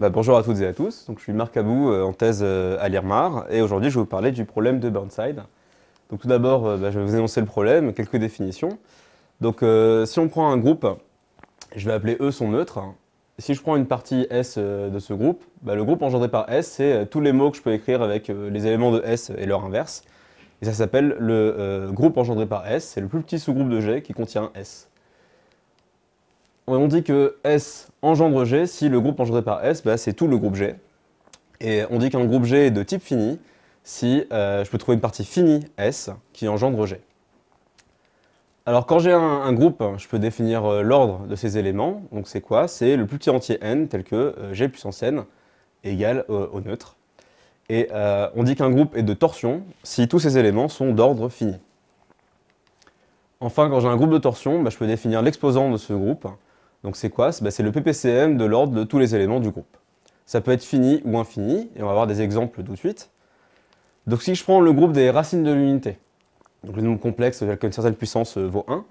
Bah, bonjour à toutes et à tous, Donc, je suis Marc Abou euh, en thèse euh, à l'IRMAR et aujourd'hui je vais vous parler du problème de Burnside. Donc tout d'abord euh, bah, je vais vous énoncer le problème, quelques définitions. Donc si on prend un groupe, je vais appeler E son neutre. Si je prends une partie S de ce groupe, bah, le groupe engendré par S c'est tous les mots que je peux écrire avec les éléments de S et leur inverse. Et ça s'appelle le groupe engendré par S, c'est le plus petit sous-groupe de G qui contient S on dit que S engendre G si le groupe engendré par S, bah, c'est tout le groupe G. Et on dit qu'un groupe G est de type fini si euh, je peux trouver une partie finie S qui engendre G. Alors quand j'ai un, groupe, je peux définir euh, l'ordre de ces éléments. Donc c'est quoi C'est le plus petit entier n tel que euh, g puissance n égale au neutre. Et on dit qu'un groupe est de torsion si tous ces éléments sont d'ordre fini. Enfin, quand j'ai un groupe de torsion, bah, je peux définir l'exposant de ce groupe donc c'est quoi C'est bah, le PPCM de l'ordre de tous les éléments du groupe. Ça peut être fini ou infini, et on va voir des exemples tout de suite. Donc si je prends le groupe des racines de l'unité, donc le nombre complexe avec euh, une certaine puissance euh, vaut 1,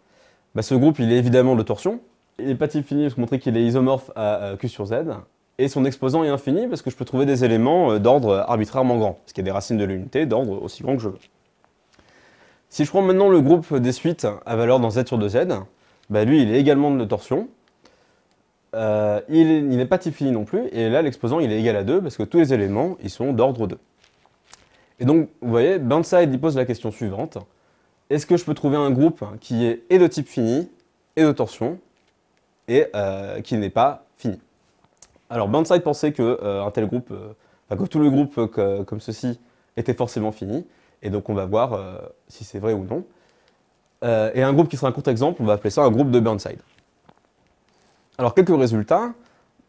bah, ce groupe il est évidemment de torsion. Il n'est pas fini parce vous montrer qu'il est isomorphe à euh, Q sur Z, et son exposant est infini parce que je peux trouver des éléments d'ordre arbitrairement grand, parce qu'il y a des racines de l'unité d'ordre aussi grand que je veux. Si je prends maintenant le groupe des suites à valeur dans Z sur 2Z, bah lui il est également de torsion, euh, il n'est pas type fini non plus, et là l'exposant il est égal à 2 parce que tous les éléments ils sont d'ordre 2. Et donc vous voyez, Burnside pose la question suivante, est-ce que je peux trouver un groupe qui est et de type fini, et de torsion, et euh, qui n'est pas fini Alors Burnside pensait que euh, un tel groupe, que tout le groupe comme ceci était forcément fini, et donc on va voir si c'est vrai ou non. et un groupe qui sera un contre-exemple, on va appeler ça un groupe de Burnside. Alors, quelques résultats.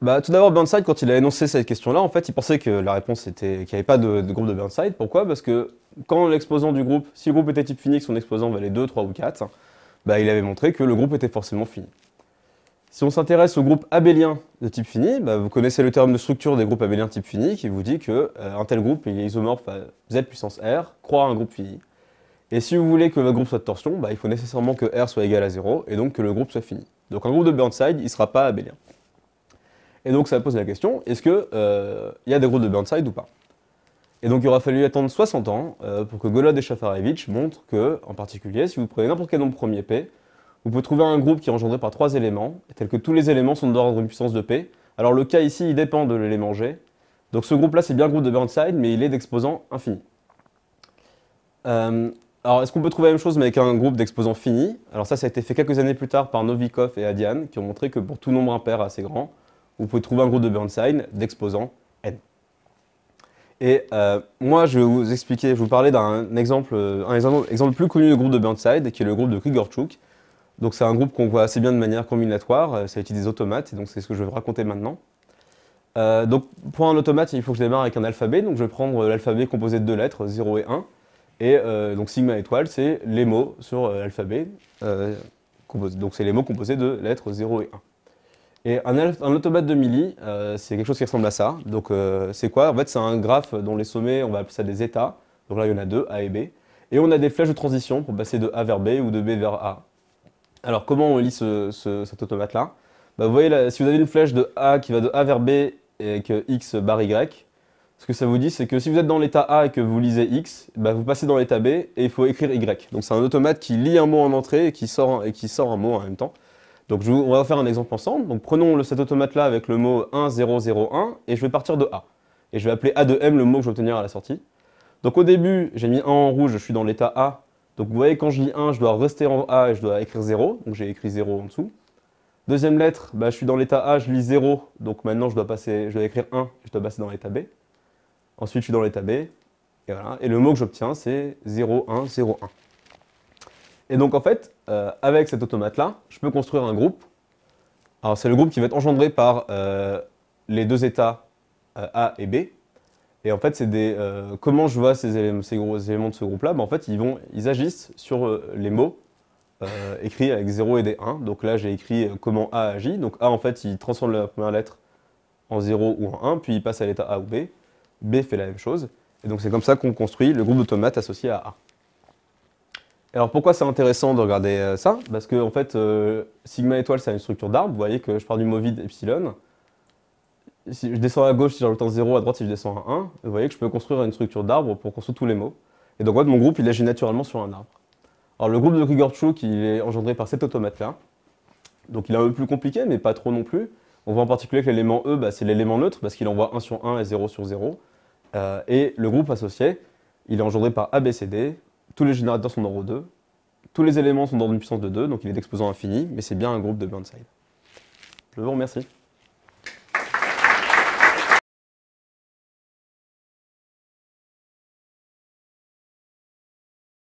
Bah, tout d'abord, Burnside, quand il a énoncé cette question-là, en fait, il pensait que la réponse était qu'il n'y avait pas de, groupe de Burnside. Pourquoi Parce que quand l'exposant du groupe, si le groupe était type que son exposant valait 2, 3 ou 4, bah, il avait montré que le groupe était forcément fini. Si on s'intéresse au groupe abélien de type fini, bah, vous connaissez le terme de structure des groupes abéliens type fini qui vous dit que euh, un tel groupe est isomorphe à Z puissance R, croit à un groupe fini. Et si vous voulez que votre groupe soit de torsion, il faut nécessairement que R soit égal à 0 et donc que le groupe soit fini. Donc un groupe de Burnside, il ne sera pas abélien. Et donc ça pose la question, est-ce qu'il euh, y a des groupes de Burnside ou pas Et donc il aura fallu attendre 60 ans euh, pour que Golod et Shafarevich montrent que, en particulier, si vous prenez n'importe quel nombre premier P, vous pouvez trouver un groupe qui est engendré par trois éléments, tel que tous les éléments sont d'ordre une puissance de P. Alors le cas ici, il dépend de l'élément G. Donc ce groupe-là, c'est bien groupe de Burnside, mais il est d'exposant infini. Euh, alors, est-ce qu'on peut trouver la même chose mais avec un groupe d'exposants finis Alors ça, ça a été fait quelques années plus tard par Novikov et Adian, qui ont montré que pour tout nombre impair assez grand, vous pouvez trouver un groupe de Burnside d'exposants n. Et euh, moi, je vais vous expliquer, je vous parler d'un exemple, euh, un exemple, plus connu de groupe de Burnside, qui est le groupe de Krigorchuk. Donc c'est un groupe qu'on voit assez bien de manière combinatoire, euh, ça utilise des automates, et donc c'est ce que je vais vous raconter maintenant. donc pour un automate, il faut que je démarre avec un alphabet, donc je vais prendre l'alphabet composé de deux lettres, 0 et 1. Et euh, donc sigma étoile, c'est les mots sur euh, l'alphabet. Euh, donc c'est les mots composés de lettres 0 et 1. Et un, automate de Millie, c'est quelque chose qui ressemble à ça. Donc c'est quoi En fait, c'est un graphe dont les sommets, on va appeler ça des états. Donc là, il y en a deux, A et B. Et on a des flèches de transition pour passer de A vers B ou de B vers A. Alors comment on lit cet automate-là bah, Vous voyez, si vous avez une flèche de A qui va de A vers B avec X barre Y, ce que ça vous dit, c'est que si vous êtes dans l'état A et que vous lisez X, bah, vous passez dans l'état B et il faut écrire Y. Donc c'est un automate qui lit un mot en entrée et qui sort un, et qui sort un mot en même temps. Donc je on va faire un exemple ensemble. Donc prenons cet automate-là avec le mot 1001 et je vais partir de A. Et je vais appeler A de M le mot que je vais obtenir à la sortie. Donc au début, j'ai mis 1 en rouge, je suis dans l'état A. Donc vous voyez, quand je lis 1, je dois rester en A et je dois écrire 0. Donc j'ai écrit 0 en dessous. Deuxième lettre, bah, je suis dans l'état A, je lis 0. Donc maintenant, je dois, passer, je dois écrire 1 je dois passer dans l'état B. Ensuite, je suis dans l'état B. Et, voilà. et le mot que j'obtiens, c'est 0101. Et donc, en fait, euh, avec cet automate-là, je peux construire un groupe. Alors, c'est le groupe qui va être engendré par euh, les deux états euh, A et B. Et en fait, c'est des. comment je vois ces, éléments, ces gros éléments de ce groupe-là ben, En fait, ils, vont, ils agissent sur les mots écrits avec 0 et des 1. Donc là, j'ai écrit comment A agit. Donc A, en fait, il transforme la première lettre en 0 ou en 1, puis il passe à l'état A ou B. B fait la même chose. Et donc c'est comme ça qu'on construit le groupe d'automates associé à A. Alors pourquoi c'est intéressant de regarder euh, ça Parce que en fait, euh, sigma étoile, c'est une structure d'arbre. Vous voyez que je pars du mot vide epsilon. Si je descends à gauche si j'ajoute un 0, à droite si je descends à 1, vous voyez que je peux construire une structure d'arbre pour construire tous les mots. Et donc en fait, mon groupe, il agit naturellement sur un arbre. Alors le groupe de Krigorchuk, qui est engendré par cet automate-là. Donc il est un peu plus compliqué, mais pas trop non plus. On voit en particulier que l'élément E, bah, c'est l'élément neutre parce qu'il envoie 1 sur 1 et 0 sur 0. Euh, et le groupe associé, il est engendré par ABCD. Tous les générateurs sont d'ordre 2. Tous les éléments sont d'ordre une puissance de 2, donc il est d'exposant infini, mais c'est bien un groupe de Burnside. Je vous remercie.